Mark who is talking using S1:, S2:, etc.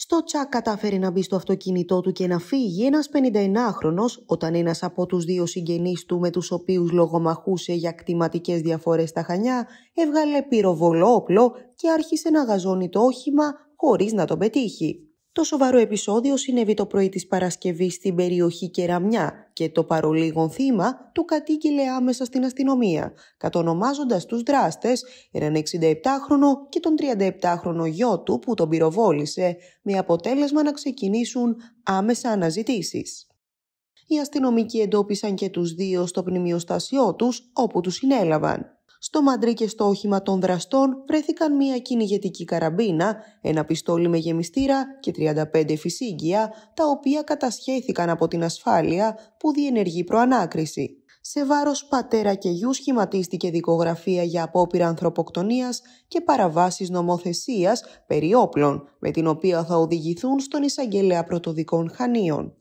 S1: Στο τσακ κατάφερε να μπει στο αυτοκίνητό του και να φύγει ένας 59χρονος όταν ένας από τους δύο συγγενείς του με τους οποίους λογομαχούσε για κτηματικές διαφορές στα Χανιά έβγαλε πυροβολόπλο και άρχισε να γαζώνει το όχημα χωρίς να τον πετύχει. Το σοβαρό επεισόδιο συνέβη το πρωί της Παρασκευής στην περιοχή Κεραμιά και το παρολίγον θύμα του κατήγγειλε άμεσα στην αστυνομία, κατονομάζοντας τους δράστες, έναν 67χρονο και τον 37χρονο γιο του που τον πυροβόλησε, με αποτέλεσμα να ξεκινήσουν άμεσα αναζητήσεις. Οι αστυνομικοί εντόπισαν και τους δύο στο πνημιοστασιό τους όπου τους συνέλαβαν. Στο μαντρί και στο όχημα των δραστών βρέθηκαν μια κυνηγετική καραμπίνα, ένα πιστόλι με γεμιστήρα και 35 φυσίγγια, τα οποία κατασχέθηκαν από την ασφάλεια που διενεργεί προανάκριση. Σε βάρος πατέρα και γιου σχηματίστηκε δικογραφία για απόπειρα ανθρωποκτονίας και παραβάσεις νομοθεσίας περί όπλων, με την οποία θα οδηγηθούν στον εισαγγελέα πρωτοδικών χανίων.